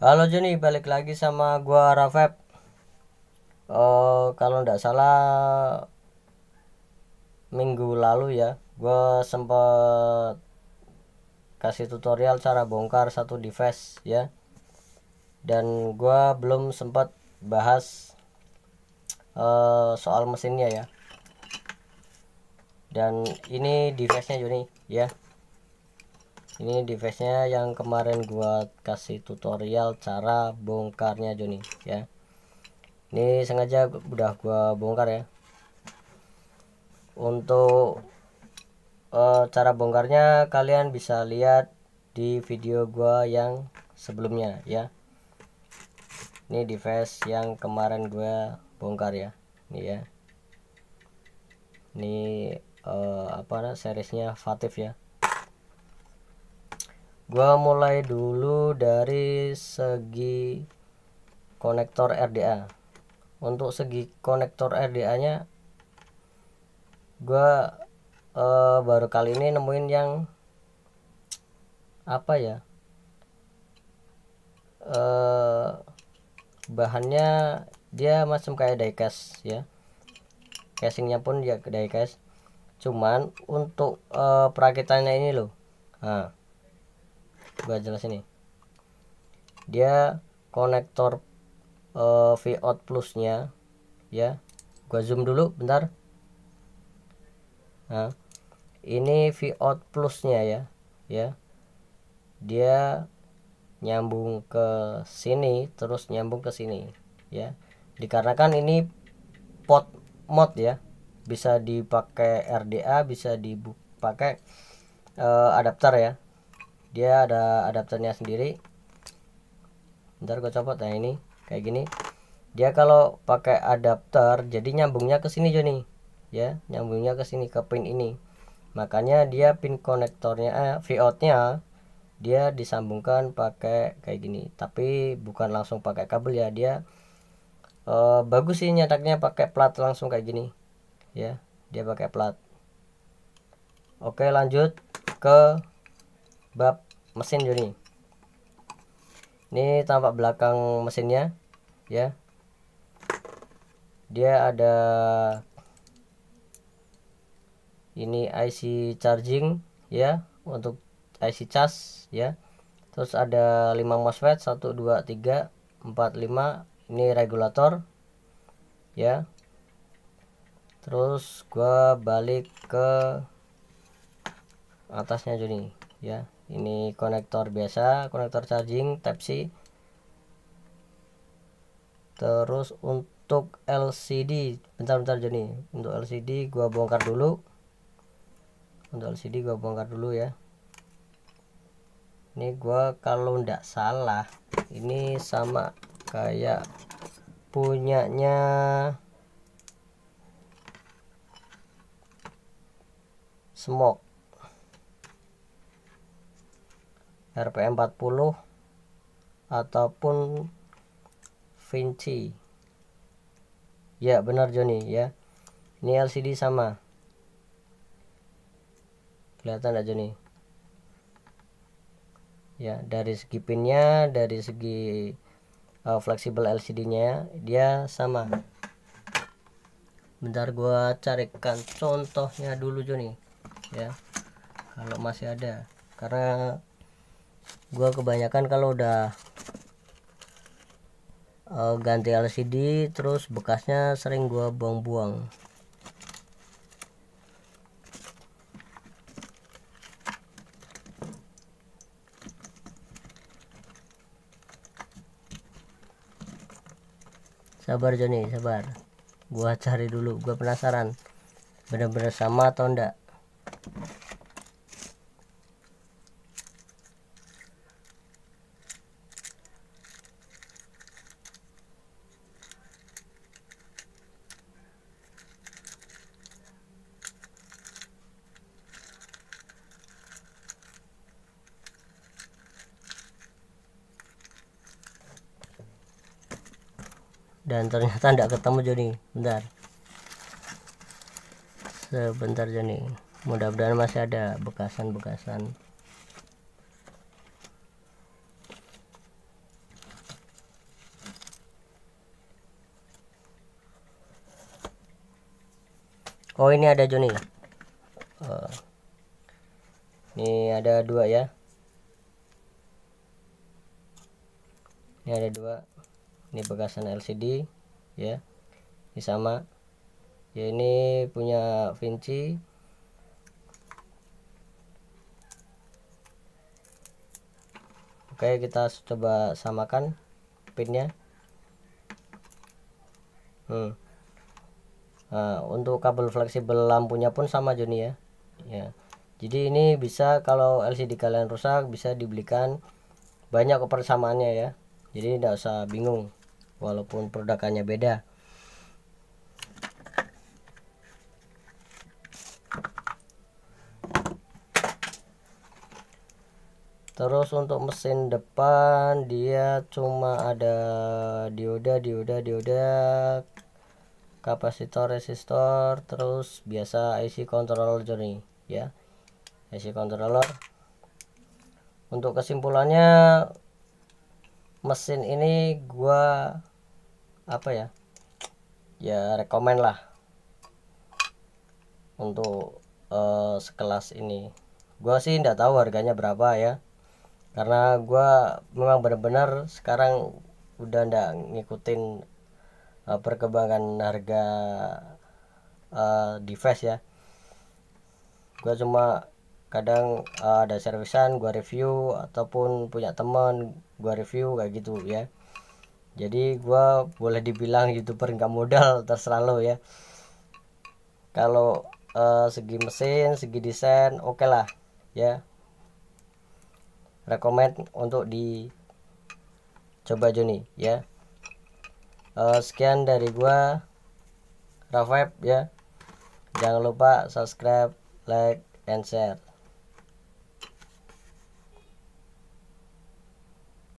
Halo Joni, balik lagi sama gua Rafeb. Uh, kalau tidak salah minggu lalu ya, gua sempat kasih tutorial cara bongkar satu device ya. Dan gua belum sempat bahas uh, soal mesinnya ya. Dan ini device-nya Joni ya ini device nya yang kemarin gua kasih tutorial cara bongkarnya Joni ya ini sengaja udah gua bongkar ya untuk uh, cara bongkarnya kalian bisa lihat di video gua yang sebelumnya ya ini device yang kemarin gue bongkar ya ini ya ini uh, apa seriesnya Fatif ya gua mulai dulu dari segi konektor RDA untuk segi konektor RDA nya gua uh, baru kali ini nemuin yang apa ya uh, bahannya dia macam kayak diecast ya casingnya pun dia diecast cuman untuk uh, perakitannya ini loh nah gua jelasin nih dia konektor uh, eh, Vout plusnya ya gua zoom dulu bentar nah ini Vout plusnya ya ya dia nyambung ke sini terus nyambung ke sini ya dikarenakan ini pot mod ya bisa dipakai RDA bisa dipakai uh, eh, adapter ya dia ada adapternya sendiri ntar gue copot ya ini kayak gini dia kalau pakai adapter jadi nyambungnya ke sini Joni ya nyambungnya ke sini ke pin ini makanya dia pin konektornya eh, VOUT nya dia disambungkan pakai kayak gini tapi bukan langsung pakai kabel ya dia eh, bagus sih nyataknya pakai plat langsung kayak gini ya dia pakai plat oke lanjut ke bab mesin jadi ini tampak belakang mesinnya ya dia ada ini IC charging ya untuk IC charge ya terus ada 5 MOSFET 1 2 3 4 5 ini regulator ya terus gua balik ke atasnya Juni ya ini konektor biasa konektor charging type C terus untuk LCD bentar-bentar Joni untuk LCD gua bongkar dulu untuk LCD gua bongkar dulu ya ini gua kalau ndak salah ini sama kayak punyanya smoke RPM 40 ataupun Vinci ya benar Joni ya ini LCD sama kelihatan aja nih ya dari segi pinnya dari segi uh, fleksibel LCD nya dia sama bentar gua carikan contohnya dulu Joni ya kalau masih ada karena gua kebanyakan kalau udah uh, ganti LCD terus bekasnya sering gua buang-buang sabar Joni sabar gua cari dulu gua penasaran bener-bener sama atau enggak dan ternyata tidak ketemu Joni bentar sebentar Joni mudah-mudahan masih ada bekasan-bekasan oh ini ada Joni uh, ini ada dua ya ini ada dua ini bekasan LCD ya ini sama ya ini punya Vinci oke kita coba samakan pinnya hmm. nah, untuk kabel fleksibel lampunya pun sama Joni ya ya jadi ini bisa kalau LCD kalian rusak bisa dibelikan banyak persamaannya ya jadi tidak usah bingung walaupun produkannya beda Terus untuk mesin depan dia cuma ada dioda, dioda, dioda, kapasitor, resistor, terus biasa IC controller journey ya. IC controller. Untuk kesimpulannya mesin ini gua apa ya ya rekomen lah untuk uh, sekelas ini gue sih nggak tahu harganya berapa ya karena gue memang benar-benar sekarang udah ndak ngikutin uh, perkembangan harga uh, device ya gue cuma kadang uh, ada servisan gue review ataupun punya teman gue review kayak gitu ya jadi gue boleh dibilang youtuber nggak modal terserah lo ya kalau uh, segi mesin segi desain oke okay lah ya rekomend untuk dicoba Joni ya uh, sekian dari gue Rafaib ya jangan lupa subscribe like and share